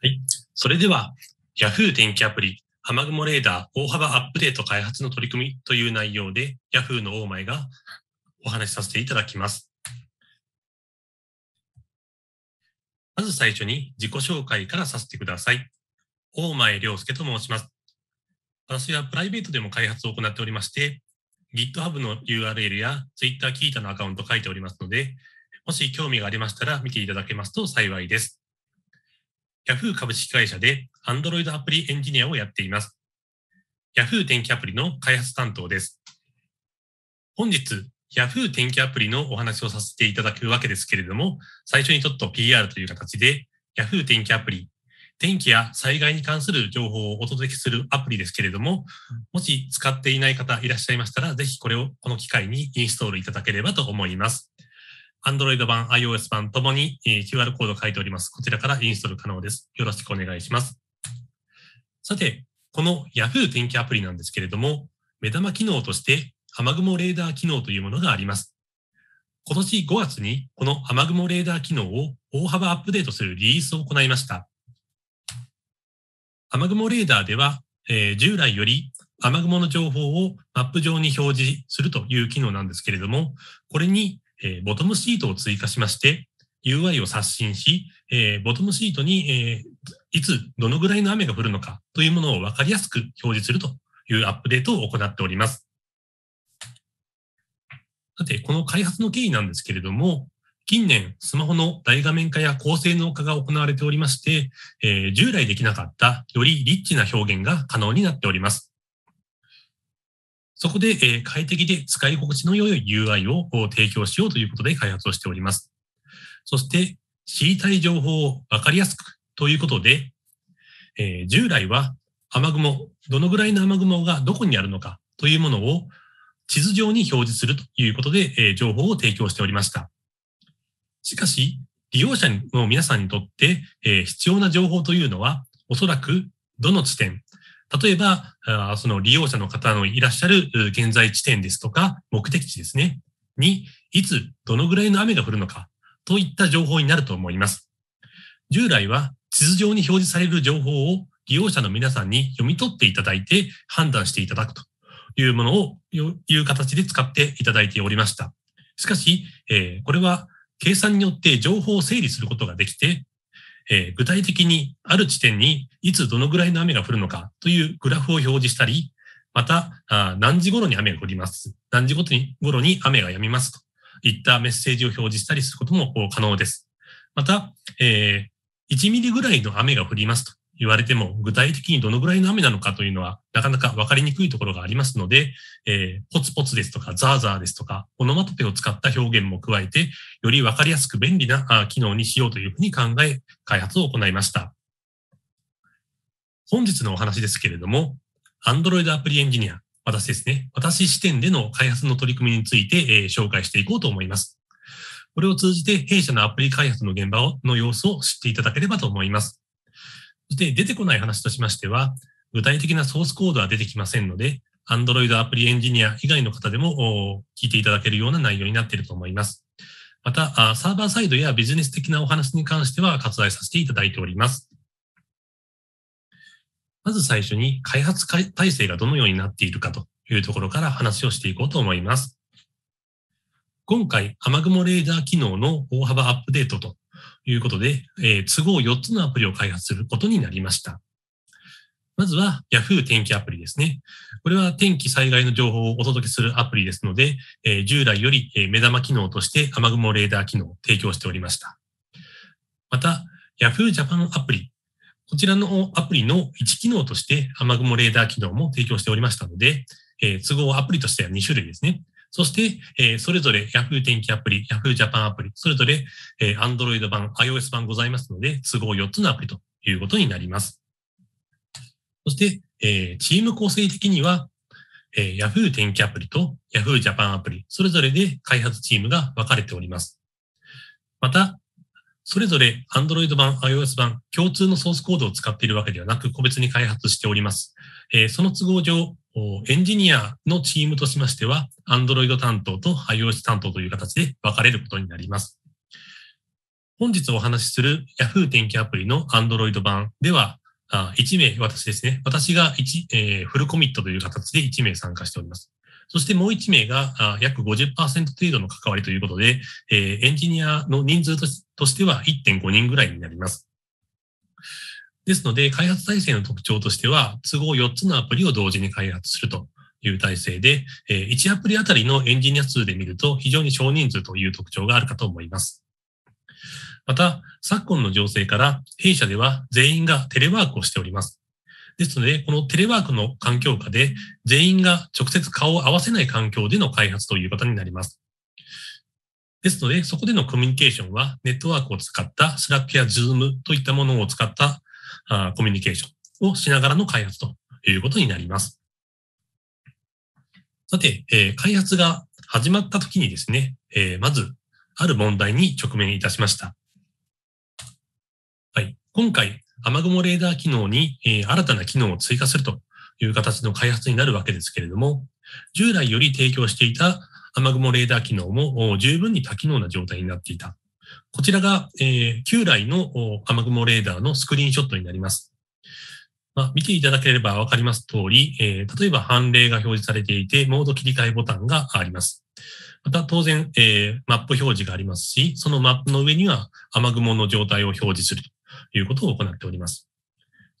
はい。それでは、Yahoo 天気アプリ、雨雲レーダー大幅アップデート開発の取り組みという内容で、Yahoo の大前がお話しさせていただきます。まず最初に自己紹介からさせてください。大前良介と申します。私はプライベートでも開発を行っておりまして、GitHub の URL や Twitter キータのアカウント書いておりますので、もし興味がありましたら見ていただけますと幸いです。Yahoo 株式会社で Android アプリエンジニアをやっています。Yahoo 天気アプリの開発担当です。本日、Yahoo 天気アプリのお話をさせていただくわけですけれども、最初にちょっと PR という形で Yahoo 天気アプリ天気や災害に関する情報をお届けするアプリですけれども、もし使っていない方いらっしゃいましたら、ぜひこれをこの機会にインストールいただければと思います。Android 版、iOS 版ともに QR コード書いております。こちらからインストール可能です。よろしくお願いします。さて、この Yahoo 天気アプリなんですけれども、目玉機能として雨雲レーダー機能というものがあります。今年5月にこの雨雲レーダー機能を大幅アップデートするリリースを行いました。雨雲レーダーでは、えー、従来より雨雲の情報をマップ上に表示するという機能なんですけれども、これにえー、ボトムシートを追加しまして、UI を刷新し、えー、ボトムシートに、えー、いつ、どのぐらいの雨が降るのかというものを分かりやすく表示するというアップデートを行っております。さて、この開発の経緯なんですけれども、近年、スマホの大画面化や高性能化が行われておりまして、えー、従来できなかったよりリッチな表現が可能になっております。そこで、え快適で使い心地の良い UI を提供しようということで開発をしております。そして、知りたい情報を分かりやすくということで、え従来は雨雲、どのぐらいの雨雲がどこにあるのかというものを地図上に表示するということで、え情報を提供しておりました。しかし、利用者の皆さんにとって、え必要な情報というのは、おそらくどの地点、例えば、その利用者の方のいらっしゃる現在地点ですとか、目的地ですね、に、いつ、どのぐらいの雨が降るのか、といった情報になると思います。従来は、地図上に表示される情報を利用者の皆さんに読み取っていただいて判断していただくというものを、いう形で使っていただいておりました。しかし、えこれは計算によって情報を整理することができて、えー、具体的にある地点にいつどのぐらいの雨が降るのかというグラフを表示したり、また、あ何時頃に雨が降ります。何時ごとに頃に雨が止みますといったメッセージを表示したりすることも可能です。また、えー、1ミリぐらいの雨が降りますと言われても、具体的にどのぐらいの雨なのかというのは、なかなか分かりにくいところがありますので、えー、ポツポツですとか、ザーザーですとか、オノマトペを使った表現も加えて、より分かりやすく便利な機能にしようというふうに考え、開発を行いました。本日のお話ですけれども、Android アプリエンジニア、私ですね、私視点での開発の取り組みについて、えー、紹介していこうと思います。これを通じて弊社のアプリ開発の現場の様子を知っていただければと思います。そして出てこない話としましては、具体的なソースコードは出てきませんので、Android アプリエンジニア以外の方でも聞いていただけるような内容になっていると思います。また、サーバーサイドやビジネス的なお話に関しては割愛させていただいております。まず最初に開発体制がどのようになっているかというところから話をしていこうと思います。今回、雨雲レーダー機能の大幅アップデートということで、えー、都合4つのアプリを開発することになりました。まずは Yahoo 天気アプリですね。これは天気災害の情報をお届けするアプリですので、えー、従来より目玉機能として雨雲レーダー機能を提供しておりました。また、Yahoo Japan アプリ。こちらのアプリの1機能として雨雲レーダー機能も提供しておりましたので、えー、都合アプリとしては2種類ですね。そして、えー、それぞれ Yahoo 天気アプリ、Yahoo Japan アプリ、それぞれ、えー、Android 版、iOS 版ございますので、都合4つのアプリということになります。そして、えー、チーム構成的には、えー、Yahoo 天気アプリと Yahoo Japan アプリ、それぞれで開発チームが分かれております。また、それぞれ Android 版、iOS 版、共通のソースコードを使っているわけではなく、個別に開発しております。えー、その都合上、エンジニアのチームとしましては、Android 担当と iOS 担当という形で分かれることになります。本日お話しする Yahoo 天気アプリの Android 版では、1名、私ですね。私が1、えー、フルコミットという形で1名参加しております。そしてもう1名が約50%程度の関わりということで、エンジニアの人数としては1.5人ぐらいになります。ですので、開発体制の特徴としては、都合4つのアプリを同時に開発するという体制で、1アプリあたりのエンジニア数で見ると、非常に少人数という特徴があるかと思います。また、昨今の情勢から、弊社では全員がテレワークをしております。ですので、このテレワークの環境下で、全員が直接顔を合わせない環境での開発ということになります。ですので、そこでのコミュニケーションは、ネットワークを使った Slack や Zoom といったものを使ったあコミュニケーションをしながらの開発ということになります。さて、え開発が始まった時にですね、えまず、ある問題に直面いたしました。はい。今回、雨雲レーダー機能に、え新たな機能を追加するという形の開発になるわけですけれども、従来より提供していた雨雲レーダー機能も十分に多機能な状態になっていた。こちらが、えー、旧来の雨雲レーダーのスクリーンショットになります。まあ、見ていただければわかります通り、えー、例えば判例が表示されていて、モード切り替えボタンがあります。また当然、えー、マップ表示がありますし、そのマップの上には雨雲の状態を表示するということを行っております。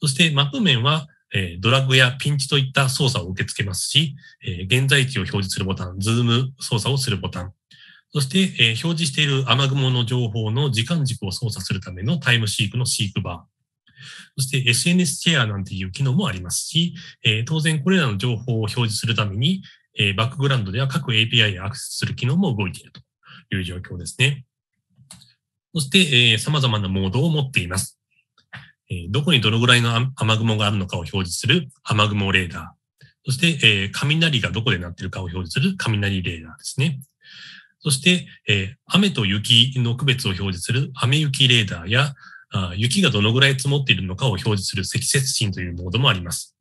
そしてマップ面は、えー、ドラッグやピンチといった操作を受け付けますし、えー、現在地を表示するボタン、ズーム操作をするボタン、そして、えー、表示している雨雲の情報の時間軸を操作するためのタイムシークのシークバー。そして SNS シェアなんていう機能もありますし、えー、当然これらの情報を表示するために、えー、バックグラウンドでは各 API へアクセスする機能も動いているという状況ですね。そして、えー、様々なモードを持っています。えどこにどのぐらいの雨雲があるのかを表示する雨雲レーダー。そして、え雷がどこで鳴ってるかを表示する雷レーダーですね。そして、え雨と雪の区別を表示する雨雪レーダーや、雪がどのぐらい積もっているのかを表示する積雪芯というモードもあります。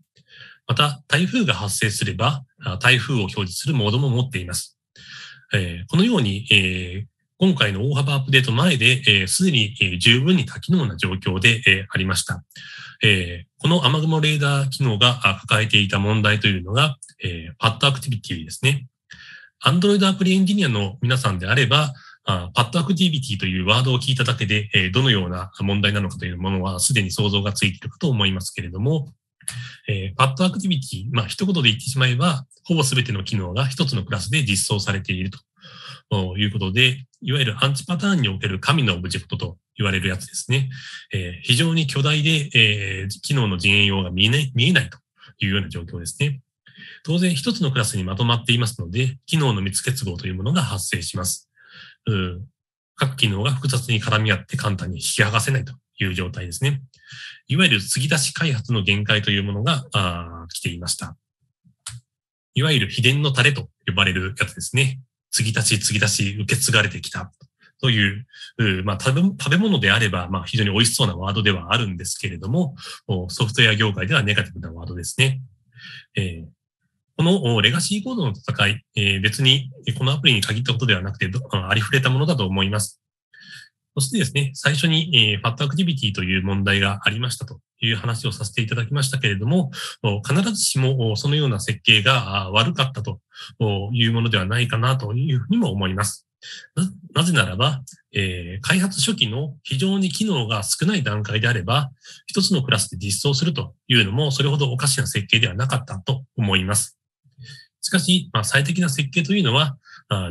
また、台風が発生すれば、台風を表示するモードも持っています。えこのように、え今回の大幅アップデート前で、す、で、に十分に多機能な状況でありました。この雨雲レーダー機能が抱えていた問題というのが、ファットアクティビティですね。Android アプリエンジニアの皆さんであれば、パッドアクティビティというワードを聞いただけで、えどのような問題なのかというものはすでに想像がついているかと思いますけれども、えパッドアクティビティ、まあ、一言で言ってしまえば、ほぼ全ての機能が一つのクラスで実装されているということで、いわゆるアンチパターンにおける神のオブジェクトと言われるやつですね。え非常に巨大で、え機能の陣営用が見えない見えないというような状況ですね。当然一つのクラスにまとまっていますので、機能の密結合というものが発生します。うん、各機能が複雑に絡み合って簡単に引き剥がせないという状態ですね。いわゆる継ぎ出し開発の限界というものがあ来ていました。いわゆる秘伝のタレと呼ばれるやつですね。継ぎ足し継ぎ足し受け継がれてきたという、まあ、食べ物であれば、まあ、非常に美味しそうなワードではあるんですけれども、ソフトウェア業界ではネガティブなワードですね。えー、このレガシーコードの戦い、え別にこのアプリに限ったことではなくて、ありふれたものだと思います。そしてですね、最初に、えファットアクティビティという問題がありましたという話をさせていただきましたけれども、必ずしもそのような設計が悪かったというものではないかなというふうにも思います。なぜならば、えー、開発初期の非常に機能が少ない段階であれば、一つのクラスで実装するというのもそれほどおかしな設計ではなかったと思います。しかし、まあ、最適な設計というのは、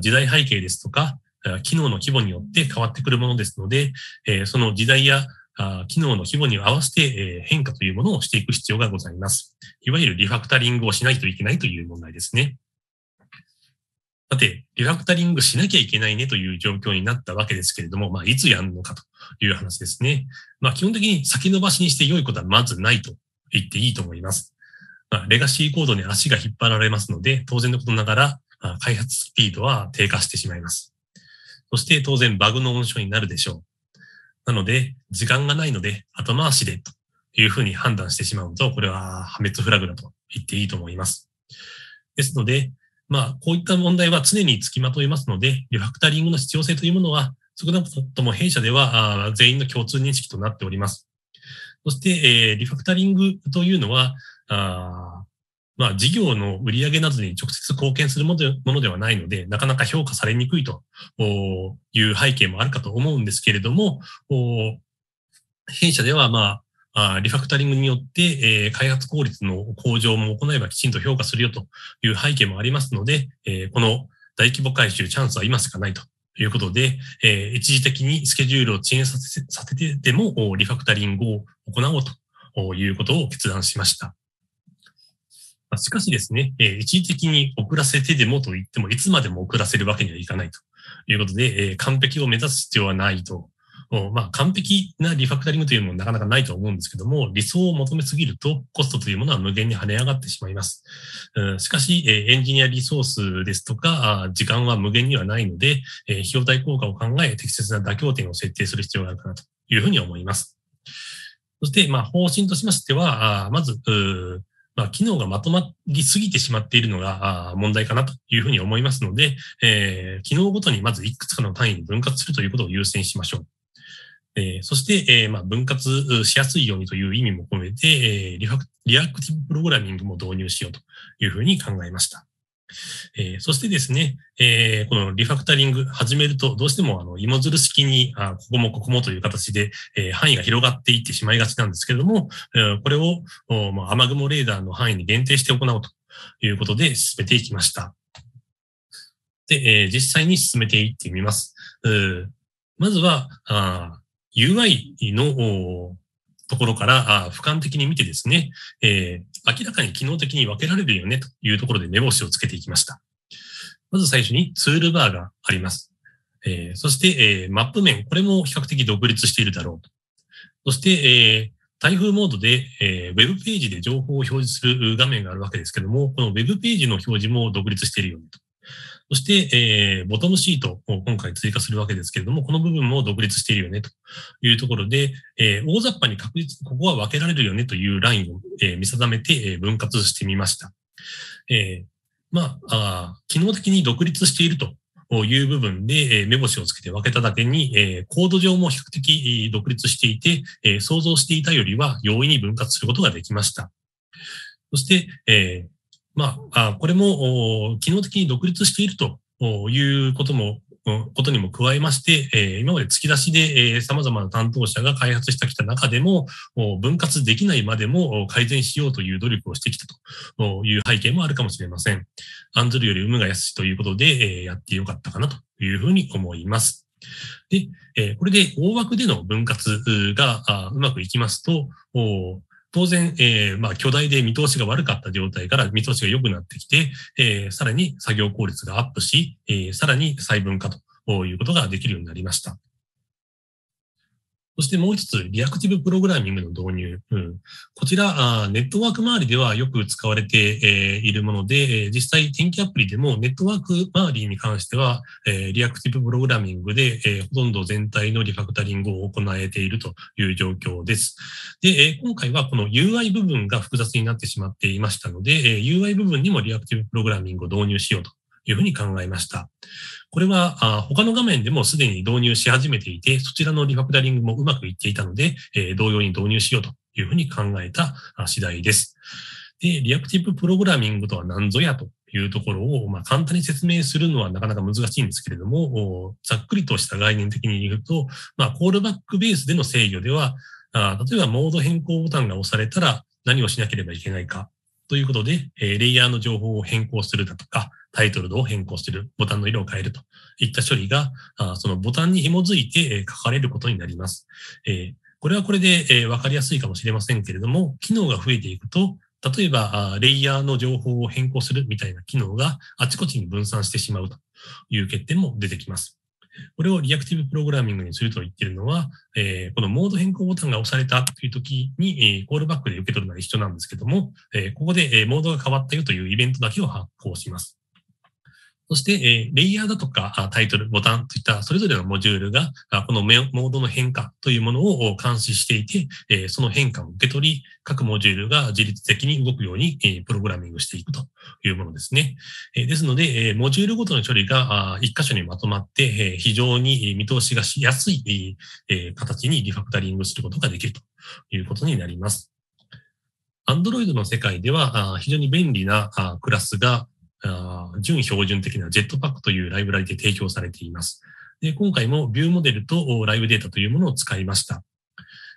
時代背景ですとか、機能の規模によって変わってくるものですので、その時代や機能の規模に合わせて変化というものをしていく必要がございます。いわゆるリファクタリングをしないといけないという問題ですね。さて、リファクタリングしなきゃいけないねという状況になったわけですけれども、まあ、いつやるのかという話ですね。まあ、基本的に先延ばしにして良いことはまずないと言っていいと思います。まあ、レガシーコードに足が引っ張られますので、当然のことながら、まあ、開発スピードは低下してしまいます。そして当然バグの温床になるでしょう。なので、時間がないので後回しでというふうに判断してしまうと、これは破滅フラグだと言っていいと思います。ですので、まあ、こういった問題は常につきまといますので、リファクタリングの必要性というものは、少なくとも弊社では全員の共通認識となっております。そして、えー、リファクタリングというのは、あまあ、事業の売上などに直接貢献するものではないので、なかなか評価されにくいという背景もあるかと思うんですけれども、弊社では、まあ、リファクタリングによって、え開発効率の向上も行えばきちんと評価するよという背景もありますので、えこの大規模回収チャンスは今しかないということで、えー、一時的にスケジュールを遅延させてでも、リファクタリングを行おうということを決断しました。しかしですね、一時的に遅らせてでもと言っても、いつまでも遅らせるわけにはいかないということで、完璧を目指す必要はないと。まあ、完璧なリファクタリングというのもなかなかないと思うんですけども、理想を求めすぎるとコストというものは無限に跳ね上がってしまいます。しかし、エンジニアリソースですとか、時間は無限にはないので、費用対効果を考え、適切な妥協点を設定する必要があるかなというふうに思います。そして、まあ、方針としましては、まず、まあ、機能がまとまりすぎてしまっているのが問題かなというふうに思いますので、えー、機能ごとにまずいくつかの単位に分割するということを優先しましょう。えー、そして、えーまあ、分割しやすいようにという意味も込めて、えーリファ、リアクティブプログラミングも導入しようというふうに考えました。えー、そしてですね、えー、このリファクタリング始めると、どうしてもあの芋づる式にあ、ここもここもという形で、えー、範囲が広がっていってしまいがちなんですけれども、えこれをお、まあ、雨雲レーダーの範囲に限定して行うということで進めていきました。で、え実際に進めていってみます。まずは、あ UI のところからあ俯瞰的に見てですね、えー、明らかに機能的に分けられるよねというところで目星をつけていきました。まず最初にツールバーがあります。えー、そして、えー、マップ面、これも比較的独立しているだろうと。そして、え台風モードで、えー、ウェブページで情報を表示する画面があるわけですけども、このウェブページの表示も独立しているよねと。そして、えー、ボトムシートを今回追加するわけですけれども、この部分も独立しているよねというところで、えー、大雑把に確実、ここは分けられるよねというラインを、えー、見定めて、え分割してみました。えまあ機能的に独立しているとという部分で目星をつけて分けただけに、コード上も比較的独立していて、想像していたよりは容易に分割することができました。そして、まあ、これも機能的に独立しているということも、ことにも加えまして、今まで突き出しで様々な担当者が開発してきた中でも、分割できないまでも改善しようという努力をしてきたという背景もあるかもしれません。案ずるより有無が安しということで、やってよかったかなというふうに思います。で、これで大枠での分割がうまくいきますと、当然、えー、まあ、巨大で見通しが悪かった状態から見通しが良くなってきて、えー、さらに作業効率がアップし、えー、さらに細分化ということができるようになりました。そしてもう一つ、リアクティブプログラミングの導入。うん、こちらあ、ネットワーク周りではよく使われて、えいるもので、え実際天気アプリでもネットワーク周りに関しては、えリアクティブプログラミングで、えほとんど全体のリファクタリングを行えているという状況です。で、え今回はこの UI 部分が複雑になってしまっていましたので、え UI 部分にもリアクティブプログラミングを導入しようというふうに考えました。これはあ他の画面でもすでに導入し始めていて、そちらのリファクタリングもうまくいっていたので、え同様に導入しようというふうに考えた次第です。で、リアクティブプログラミングとは何ぞやというところを、まあ、簡単に説明するのはなかなか難しいんですけれども、ざっくりとした概念的に言うと、まあ、コールバックベースでの制御では、あ例えばモード変更ボタンが押されたら何をしなければいけないかということで、えレイヤーの情報を変更するだとか、タイトルを変更している、ボタンの色を変えるといった処理が、そのボタンに紐づいて書かれることになります。これはこれで分かりやすいかもしれませんけれども、機能が増えていくと、例えば、レイヤーの情報を変更するみたいな機能があちこちに分散してしまうという欠点も出てきます。これをリアクティブプログラミングにすると言っているのは、えこのモード変更ボタンが押されたという時に、えコールバックで受け取るのは一緒なんですけども、えここで、えモードが変わったよというイベントだけを発行します。そして、レイヤーだとかタイトル、ボタンといったそれぞれのモジュールが、このモードの変化というものを監視していて、その変化を受け取り、各モジュールが自律的に動くようにプログラミングしていくというものですね。ですので、モジュールごとの処理が一箇所にまとまって、非常に見通しがしやすい形にリファクタリングすることができるということになります。Android の世界では非常に便利なクラスがあ準標準的な Jetpack というライブラリで提供されています。で今回もビューモデルとライブデータというものを使いました。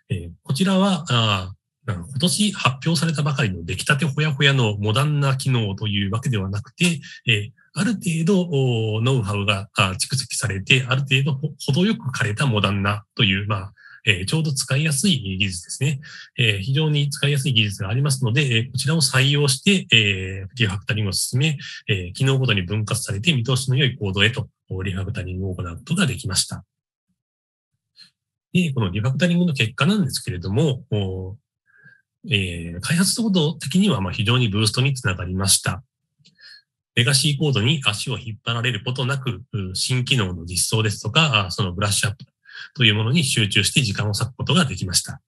えー、こちらはあ今年発表されたばかりの出来たてほやほやのモダンな機能というわけではなくて、えー、ある程度ノウハウが蓄積されて、ある程度程よく枯れたモダンなという、まあ、えちょうど使いやすい技術ですね。え非常に使いやすい技術がありますので、えこちらを採用して、えリファクタリングを進め、え機能ごとに分割されて見通しの良い行動へとリファクタリングを行うことができました。で、このリファクタリングの結果なんですけれども、えー、開発速度的にはま非常にブーストにつながりました。レガシーコードに足を引っ張られることなく、新機能の実装ですとか、そのブラッシュアップというものに集中して時間を割くことができました。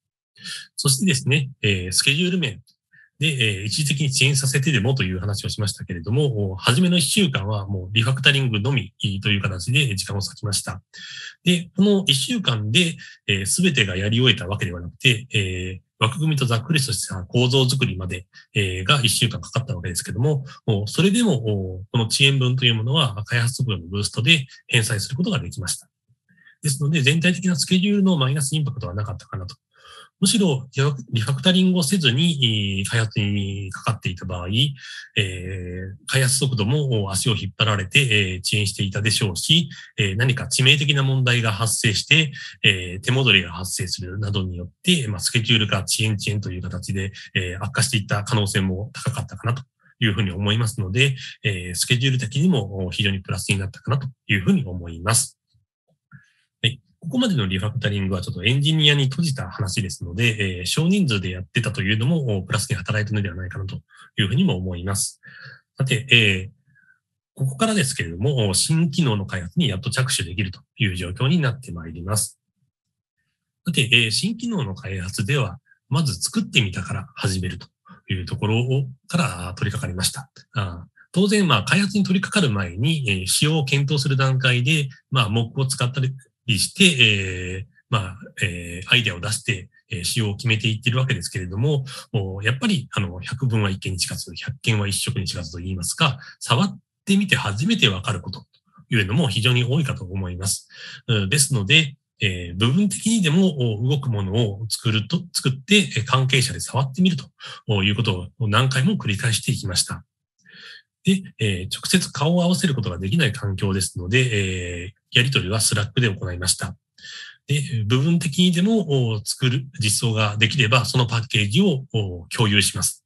そしてですね、えー、スケジュール面で、えー、一時的に遅延させてでもという話をしましたけれども、初めの1週間はもうリファクタリングのみという形で時間を割きました。で、この1週間で、えー、全てがやり終えたわけではなくて、えー枠組みとざっくりとした構造づくりまで、えが1週間かかったわけですけども、それでもこの遅延分というものは開発部のブーストで返済することができました。ですので、全体的なスケジュールのマイナスインパクトはなかったかなと。むしろリファクタリングをせずに開発にかかっていた場合、え開発速度も足を引っ張られて、え遅延していたでしょうし、え何か致命的な問題が発生して、え手戻りが発生するなどによって、まスケジュールが遅延遅延という形で、え悪化していった可能性も高かったかなというふうに思いますので、えスケジュール的にも非常にプラスになったかなというふうに思います。ここまでのリファクタリングはちょっとエンジニアに閉じた話ですので、えー、少人数でやってたというのもプラスに働いたのではないかなというふうにも思います。さて、えー、ここからですけれども、新機能の開発にやっと着手できるという状況になってまいります。さて、えー、新機能の開発では、まず作ってみたから始めるというところをから取り掛かりました。あ当然、まあ、開発に取り掛かる前に、えー、使用を検討する段階で、まあ、モックを使ったり、して、えー、まあ、えー、アイデアを出して、え仕様を決めていってるわけですけれども、やっぱり、あの、100分は一件に近づく、100件は一色に近づくと言いますか、触ってみて初めてわかることというのも非常に多いかと思います。ですので、えー、部分的にでも動くものを作ると、作って関係者で触ってみるということを何回も繰り返していきました。で、えー、直接顔を合わせることができない環境ですので、えー、やり取りはスラックで行いました。で、部分的にでも作る、実装ができれば、そのパッケージを共有します。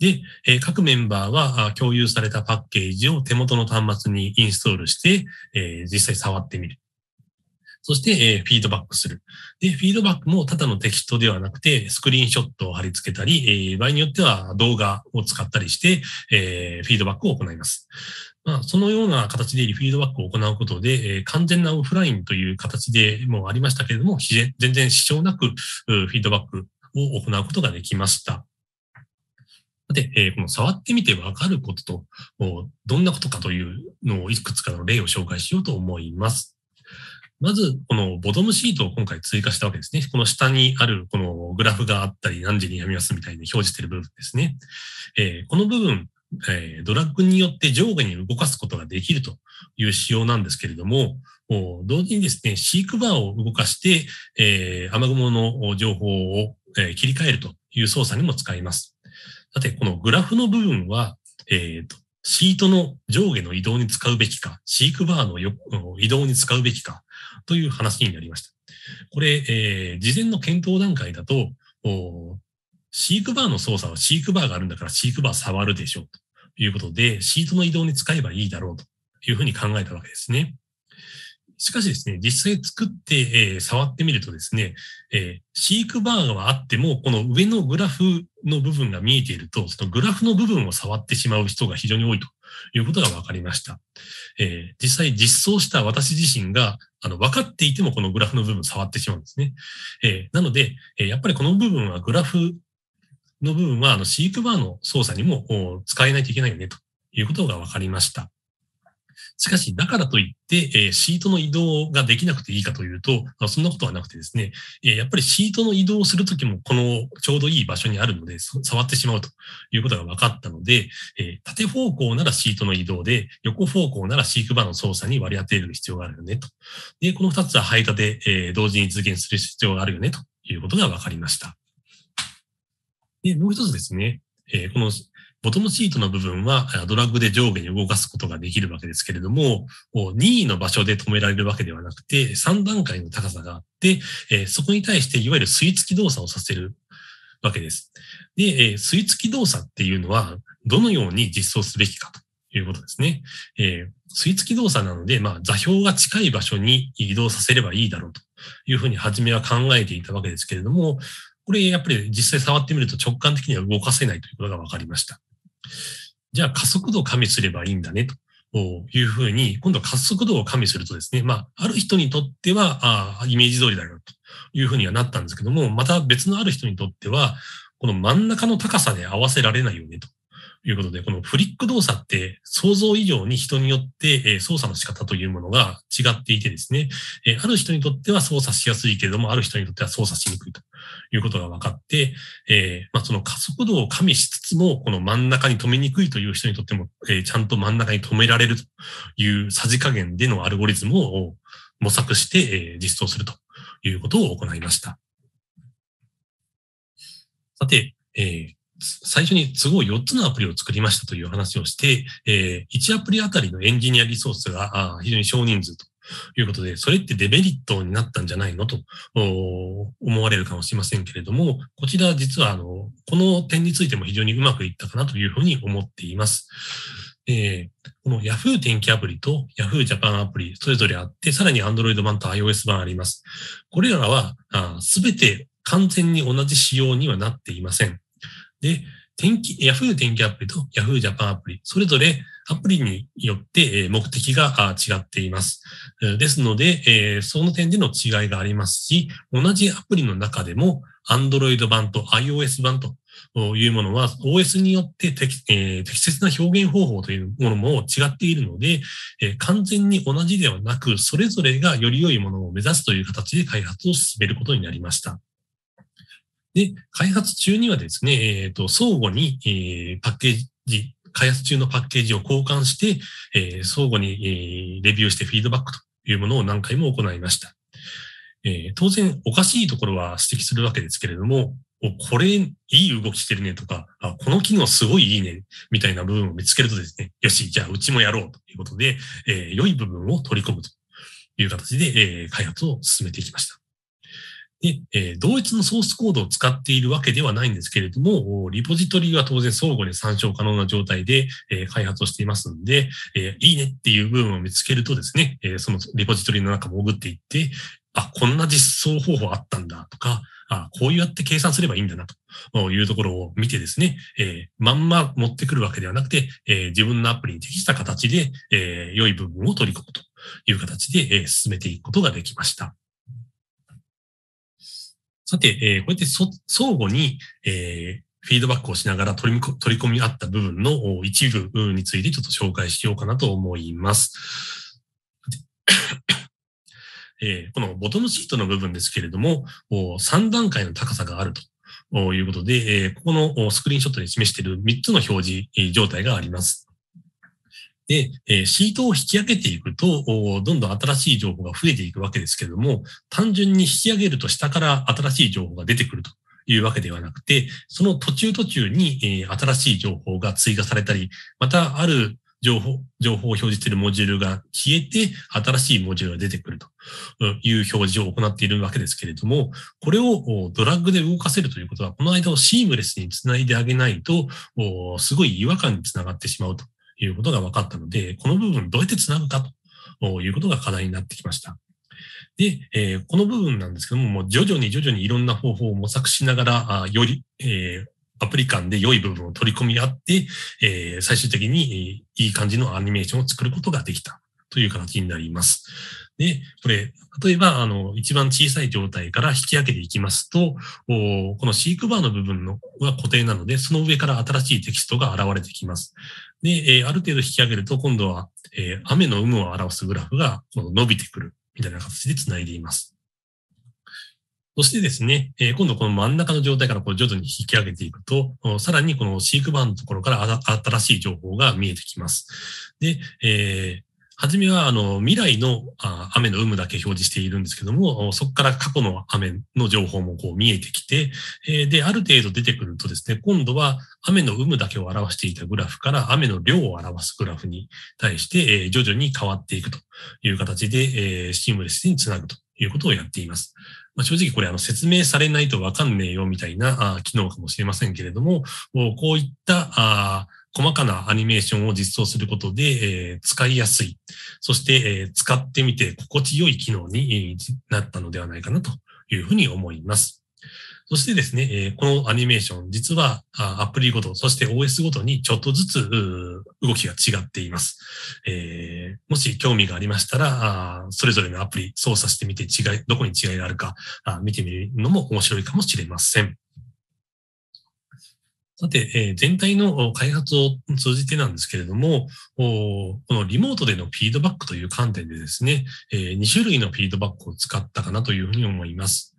で、各メンバーは共有されたパッケージを手元の端末にインストールして、実際触ってみる。そして、フィードバックする。で、フィードバックもただのテキストではなくて、スクリーンショットを貼り付けたり、場合によっては動画を使ったりして、フィードバックを行います。まあ、そのような形でフィードバックを行うことで、え完全なオフラインという形でもありましたけれども、全然支障なくフィードバックを行うことができました。で、えこの触ってみてわかることと、どんなことかというのをいくつかの例を紹介しようと思います。まず、このボトムシートを今回追加したわけですね。この下にあるこのグラフがあったり、何時にやみますみたいに表示している部分ですね。えこの部分、えー、ドラッグによって上下に動かすことができるという仕様なんですけれども、同時にですね、シークバーを動かして、えー、雨雲の情報を、えー、切り替えるという操作にも使います。さて、このグラフの部分は、えーと、シートの上下の移動に使うべきか、シークバーの移動に使うべきかという話になりました。これ、えー、事前の検討段階だと、シークバーの操作はシークバーがあるんだからシークバー触るでしょということで、シートの移動に使えばいいだろうというふうに考えたわけですね。しかしですね、実際作って、えー、触ってみるとですね、えー、クバーはあっても、この上のグラフの部分が見えていると、そのグラフの部分を触ってしまう人が非常に多いということが分かりました。えー、実際実装した私自身が、あの、分かっていてもこのグラフの部分触ってしまうんですね。えー、なので、えー、やっぱりこの部分はグラフの部分は、あの、シークバーの操作にも使えないといけないよね、ということが分かりました。しかし、だからといって、えシートの移動ができなくていいかというと、そんなことはなくてですね、えやっぱりシートの移動をするときも、このちょうどいい場所にあるので、触ってしまうということが分かったので、え縦方向ならシートの移動で、横方向ならシークバーの操作に割り当てる必要があるよねと。で、この二つは排他で、え同時に実現する必要があるよねということが分かりました。で、もう一つですね、えー、このボトムシートの部分はドラッグで上下に動かすことができるわけですけれども、任意の場所で止められるわけではなくて、3段階の高さがあって、えー、そこに対していわゆる吸い付き動作をさせるわけです。で、えー、吸い付き動作っていうのは、どのように実装すべきかということですね。えー、吸い付き動作なので、まあ、座標が近い場所に移動させればいいだろうというふうに初めは考えていたわけですけれども、これやっぱり実際触ってみると直感的には動かせないということが分かりました。じゃあ加速度を加味すればいいんだねというふうに、今度は加速度を加味するとですね、まあ、ある人にとっては、ああ、イメージ通りだよというふうにはなったんですけども、また別のある人にとっては、この真ん中の高さで合わせられないよねということで、このフリック動作って想像以上に人によって操作の仕方というものが違っていてですね、ある人にとっては操作しやすいけれども、ある人にとっては操作しにくいということが分かって、えまその加速度を加味しつつも、この真ん中に止めにくいという人にとっても、えちゃんと真ん中に止められるというさじ加減でのアルゴリズムを模索して実装するということを行いました。さて、えー最初に都合4つのアプリを作りましたという話をして、え1アプリあたりのエンジニアリソースが非常に少人数ということで、それってデメリットになったんじゃないのと思われるかもしれませんけれども、こちら実はあのこの点についても非常にうまくいったかなというふうに思っています。えー、この Yahoo 天気アプリと Yahoo Japan アプリ、それぞれあって、さらに Android 版と iOS 版あります。これらは、すべて完全に同じ仕様にはなっていません。で、天気、Yahoo 天気アプリと Yahoo ジャパンアプリ、それぞれアプリによって目的が違っています。ですので、その点での違いがありますし、同じアプリの中でも Android 版と iOS 版というものは OS によって適,、え適切な表現方法というものも違っているので、え完全に同じではなく、それぞれがより良いものを目指すという形で開発を進めることになりました。で、開発中にはですね、えっ、ー、と、相互に、えー、パッケージ、開発中のパッケージを交換して、えー、相互に、えー、レビューしてフィードバックというものを何回も行いました。えー、当然、おかしいところは指摘するわけですけれども、これいい動きしてるねとか、あこの機能すごいいいね、みたいな部分を見つけるとですね、よし、じゃあうちもやろうということで、えー、良い部分を取り込むという形で、えー、開発を進めていきました。で、えー、同一のソースコードを使っているわけではないんですけれども、リポジトリは当然相互に参照可能な状態で、えー、開発をしていますんで、えー、いいねっていう部分を見つけるとですね、えそのリポジトリの中潜っていって、あ、こんな実装方法あったんだとか、あ、こうやって計算すればいいんだなというところを見てですね、えまんま持ってくるわけではなくて、え自分のアプリに適した形で、え良い部分を取り込むという形で、え進めていくことができました。さて、えー、こうやってそ相互に、えー、フィードバックをしながら取り取り込み合った部分の一部についてちょっと紹介しようかなと思います。えー、このボトムシートの部分ですけれども、3段階の高さがあるということで、えー、ここのスクリーンショットに示している3つの表示状態があります。で、えシートを引き上げていくと、どんどん新しい情報が増えていくわけですけれども、単純に引き上げると下から新しい情報が出てくると。いうわけではなくて、その途中途中に、え新しい情報が追加されたり、またある情報、情報を表示しているモジュールが消えて、新しいモジュールが出てくるという表示を行っているわけですけれども、これをドラッグで動かせるということは、この間をシームレスにつないであげないと、すごい違和感につながってしまうということが分かったので、この部分どうやって繋ぐかということが課題になってきました。で、えー、この部分なんですけども、もう徐々に徐々にいろんな方法を模索しながら、あより、えー、アプリ間で良い部分を取り込み合って、えー、最終的にいい感じのアニメーションを作ることができたという形になります。で、これ、例えば、あの、一番小さい状態から引き上げていきますと、おこのシークバーの部分のは固定なので、その上から新しいテキストが現れてきます。で、えある程度引き上げると、今度は、え雨の有無を表すグラフがこの伸びてくるみたいな形で繋いでいます。そしてですね、え今度この真ん中の状態からこう徐々に引き上げていくと、さらにこのシークバーのところから新しい情報が見えてきます。で、え初めはあの未来のあ雨の有無だけ表示しているんですけども、そこから過去の雨の情報もこう見えてきて、えで、ある程度出てくるとですね、今度は雨の有無だけを表していたグラフから雨の量を表すグラフに対して、え徐々に変わっていくという形で、えシームレスにつなぐということをやっています。まあ、正直これあの説明されないとわかんねえよみたいな機能かもしれませんけれども、こういった細かなアニメーションを実装することで、えー、使いやすい、そして、えー、使ってみて心地よい機能になったのではないかなというふうに思います。そしてですね、えー、このアニメーション、実はアプリごと、そして OS ごとにちょっとずつ動きが違っています。えー、もし興味がありましたら、それぞれのアプリ操作してみて違い、どこに違いがあるか見てみるのも面白いかもしれません。さて、えー、全体の開発を通じてなんですけれども、このリモートでのフィードバックという観点でですね、えー、2種類のフィードバックを使ったかなというふうに思います。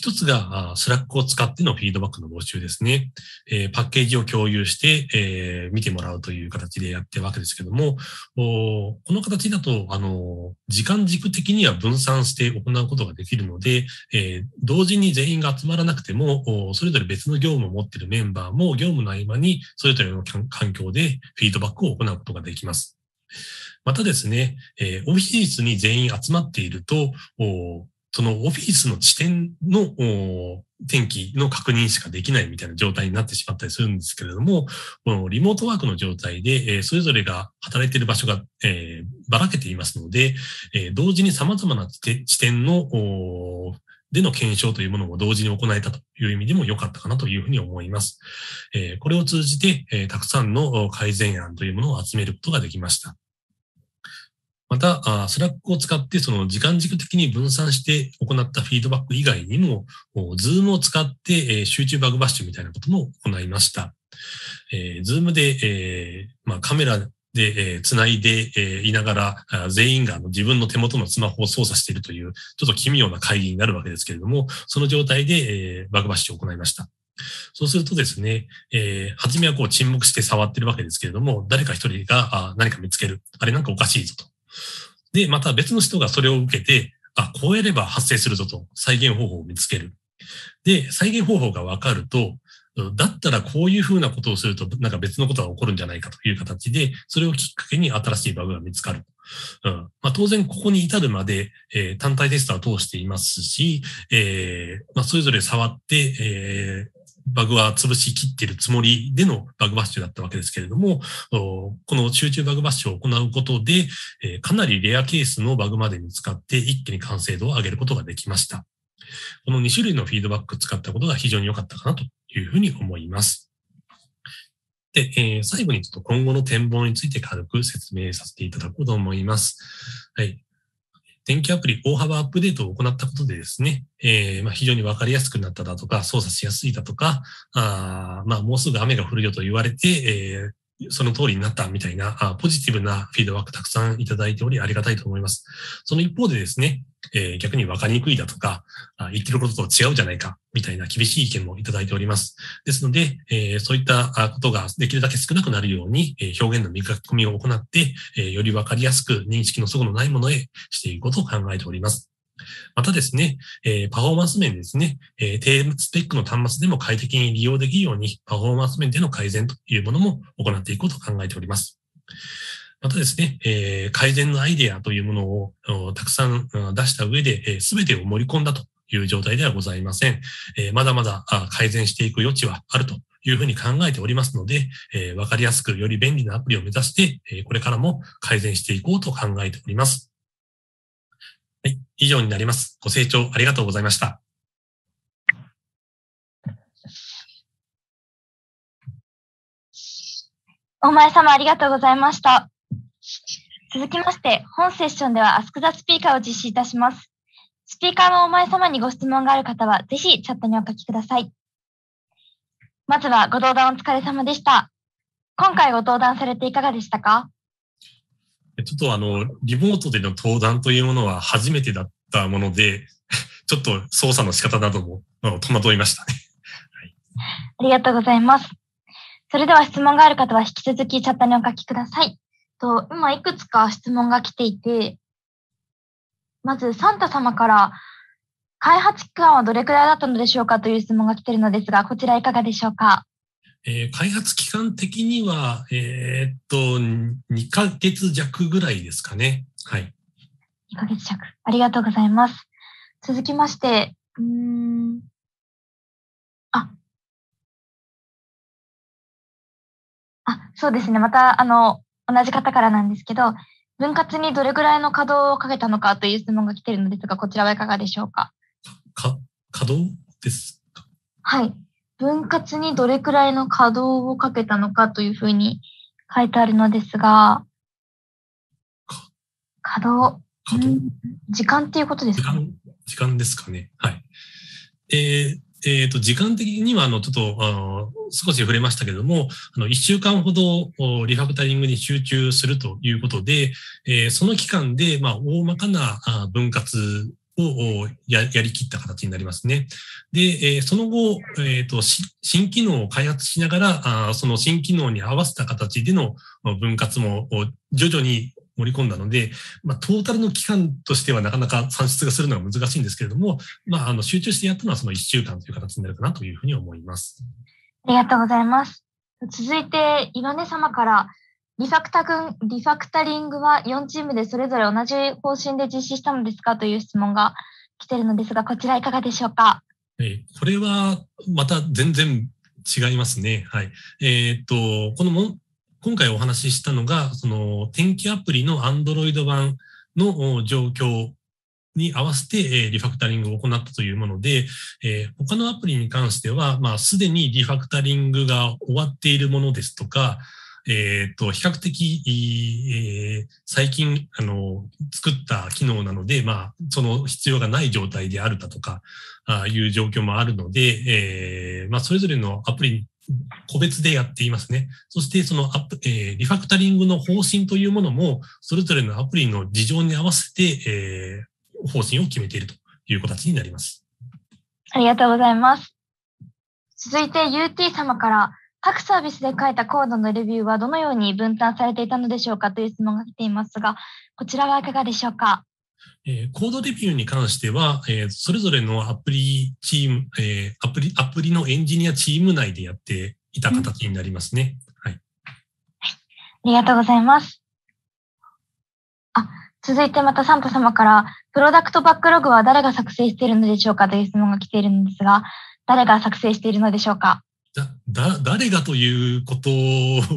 一つが、スラックを使ってのフィードバックの募集ですね。えパッケージを共有して、え見てもらうという形でやってるわけですけども、この形だと、あの、時間軸的には分散して行うことができるので、え同時に全員が集まらなくても、それぞれ別の業務を持っているメンバーも業務の合間に、それぞれの環境でフィードバックを行うことができます。またですね、えオフィスに全員集まっていると、そのオフィスの地点の天気の確認しかできないみたいな状態になってしまったりするんですけれども、このリモートワークの状態で、えそれぞれが働いている場所が、えばらけていますので、え同時に様々な地点のでの検証というものも同時に行えたという意味でも良かったかなというふうに思います。これを通じて、たくさんの改善案というものを集めることができました。また、スラックを使ってその時間軸的に分散して行ったフィードバック以外にも、ズームを使って集中バグバッシュみたいなことも行いました。ズームで、まあ、カメラで、え繋いで、えいながら、全員があの自分の手元のスマホを操作しているという、ちょっと奇妙な会議になるわけですけれども、その状態で、えバグバッシュを行いました。そうするとですね、えー、初めはこう沈黙して触ってるわけですけれども、誰か一人があ何か見つける。あれなんかおかしいぞと。で、また別の人がそれを受けて、あ、こうやれば発生するぞと、再現方法を見つける。で、再現方法が分かると、だったらこういうふうなことをすると、なんか別のことが起こるんじゃないかという形で、それをきっかけに新しいバグが見つかる。うんまあ、当然、ここに至るまで、えー、単体テストは通していますし、えーまあ、それぞれ触って、えー、バグは潰しきってるつもりでのバグバッシュだったわけですけれども、この集中バグバッシュを行うことで、かなりレアケースのバグまで見つかって一気に完成度を上げることができました。この2種類のフィードバック使ったことが非常に良かったかなというふうに思います。で、えー、最後にちょっと今後の展望について軽く説明させていただこうと思います。はい。電気アプリ大幅アップデートを行ったことでですね、えー、まあ、非常にわかりやすくなっただとか、操作しやすいだとか、あまあ、もうすぐ雨が降るよと言われて、えー、その通りになったみたいなあ、ポジティブなフィードバックたくさんいただいておりありがたいと思います。その一方でですね、えー、逆に分かりにくいだとか、言ってることと違うじゃないか、みたいな厳しい意見もいただいております。ですので、えー、そういったことができるだけ少なくなるように、えー、表現の見書き込みを行って、えー、より分かりやすく認識の齟齬のないものへしていくことを考えております。またですね、えパフォーマンス面ですね、え低スペックの端末でも快適に利用できるように、パフォーマンス面での改善というものも行っていこうと考えております。またですね、えー、改善のアイデアというものをたくさん出した上で、す、え、べ、てを盛り込んだという状態ではございません。えー、まだまだ改善していく余地はあるというふうに考えておりますので、えー、わかりやすくより便利なアプリを目指して、えー、これからも改善していこうと考えております。はい、以上になります。ご清聴ありがとうございました。お前様ありがとうございました。続きまして、本セッションでは Ask the Speaker を実施いたします。スピーカーのお前様にご質問がある方は、ぜひチャットにお書きください。まずはご登壇お疲れ様でした。今回ご登壇されていかがでしたかちょっとあの、リモートでの登壇というものは初めてだったもので、ちょっと操作の仕方なども戸惑いましたね。はい、ありがとうございます。それでは質問がある方は引き続きチャットにお書きください。と、今いくつか質問が来ていて、まずサンタ様から開発期間はどれくらいだったのでしょうかという質問が来ているのですが、こちらいかがでしょうか。えー、開発期間的には、えー、っと、2ヶ月弱ぐらいですかね。はい。2ヶ月弱。ありがとうございます。続きまして、うん。あ。あ、そうですね。また、あの、同じ方からなんですけど、分割にどれぐらいの稼働をかけたのかという質問が来ているのですが、こちらはいかがでしょうか。か稼働ですかはい。分割にどれくらいの稼働をかけたのかというふうに書いてあるのですが、稼働。稼働時間っていうことですか、ね、時間ですかね。はい。えー、えっ、ー、と、時間的には、あの、ちょっと、あの、少し触れましたけれども、あの、1週間ほどリファクタリングに集中するということで、えー、その期間で、まあ、大まかな分割をやりきった形になりますね。で、えー、その後、えーと、新機能を開発しながらあ、その新機能に合わせた形での分割も徐々に盛り込んだので、まあ、トータルの期間としてはなかなか算出がするのが難しいんですけれども、まあ、あの集中してやったのはその1週間という形になるかなというふうに思います。ありがとうございます。続いて、岩根様から、リファクタ君リファクタリングは4チームでそれぞれ同じ方針で実施したのですかという質問が来ているのですが、こちらいかがでしょうか。これはまた全然違いますね。はい。えー、っと、このも今回お話ししたのが、その天気アプリの Android 版の状況に合わせて、えリファクタリングを行ったというもので、え他のアプリに関しては、まあ、すでにリファクタリングが終わっているものですとか、えっ、ー、と、比較的、えー、最近、あの、作った機能なので、まあ、その必要がない状態であるだとか、あいう状況もあるので、えー、まあ、それぞれのアプリ個別でやっていますね。そしてそのアプ、えー、リファクタリングの方針というものも、それぞれのアプリの事情に合わせて、えー、方針を決めているという形になります。ありがとうございます。続いて UT 様から、各サービスで書いたコードのレビューはどのように分担されていたのでしょうかという質問が来ていますが、こちらはいかがでしょうかえー、コードレビューに関しては、えー、それぞれのアプリチーム、えー、アプリ、アプリのエンジニアチーム内でやっていた形になりますね。はい。はい。ありがとうございます。あ、続いてまたサンタ様から、プロダクトバックログは誰が作成しているのでしょうかという質問が来ているんですが、誰が作成しているのでしょうかだ、だ、誰がということ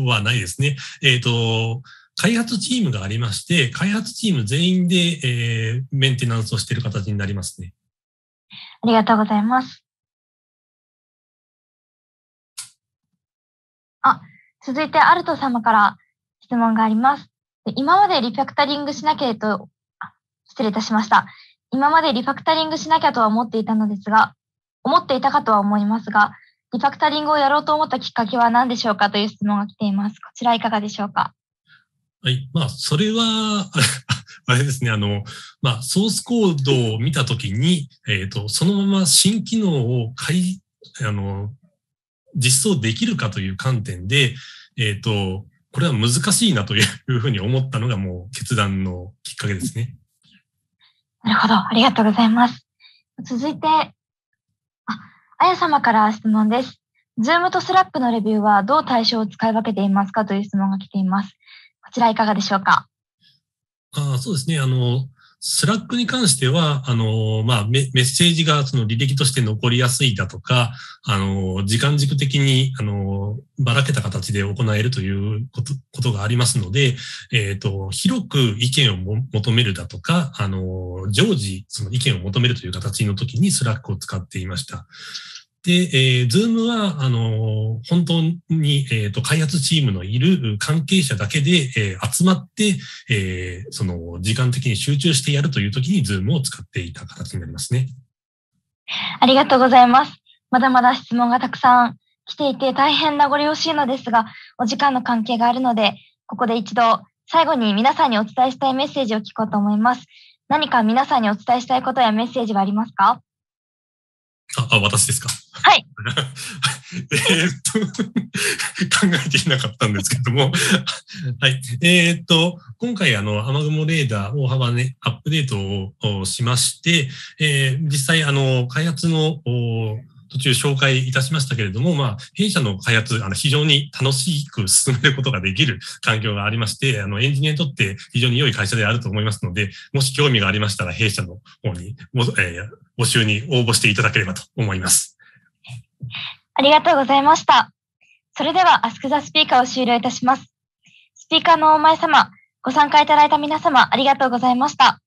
はないですね。えっ、ー、と、開発チームがありまして、開発チーム全員で、えー、メンテナンスをしている形になりますね。ありがとうございます。あ、続いてアルト様から質問があります。今までリファクタリングしなきゃと、失礼いたしました。今までリファクタリングしなきゃとは思っていたのですが、思っていたかとは思いますが、リファクタリングをやろうと思ったきっかけは何でしょうかという質問が来ています。こちらいかがでしょうかはい。まあ、それは、あれですね、あの、まあ、ソースコードを見たときに、えっ、ー、と、そのまま新機能をい、あの、実装できるかという観点で、えっ、ー、と、これは難しいなというふうに思ったのがもう決断のきっかけですね。なるほど。ありがとうございます。続いて、あ、あや様から質問です。ズームとスラックのレビューはどう対象を使い分けていますかという質問が来ています。こちらいかがでしょうかあそうですね。あの、スラックに関しては、あの、まあ、メッセージがその履歴として残りやすいだとか、あの、時間軸的に、あの、ばらけた形で行えるということことがありますので、えっ、ー、と、広く意見を求めるだとか、あの、常時、その意見を求めるという形の時にスラックを使っていました。で、えー、ズームは、あの、本当に、えっ、ー、と、開発チームのいる関係者だけで、えー、集まって、えー、その、時間的に集中してやるという時にズームを使っていた形になりますね。ありがとうございます。まだまだ質問がたくさん来ていて大変名残惜しいのですが、お時間の関係があるので、ここで一度、最後に皆さんにお伝えしたいメッセージを聞こうと思います。何か皆さんにお伝えしたいことやメッセージはありますかあ、あ私ですか。はい。えっと、考えていなかったんですけども、はい。えー、っと、今回、あの、雨雲レーダー大幅ね、アップデートをしまして、えー、実際、あの、開発の、途中紹介いたしましたけれども、まあ、弊社の開発、あの、非常に楽しく進めることができる環境がありまして、あの、エンジニアにとって非常に良い会社であると思いますので、もし興味がありましたら、弊社の方に、えー、募集に応募していただければと思います。ありがとうございました。それでは、アスクザスピーカーを終了いたします。スピーカーのお前様、ご参加いただいた皆様、ありがとうございました。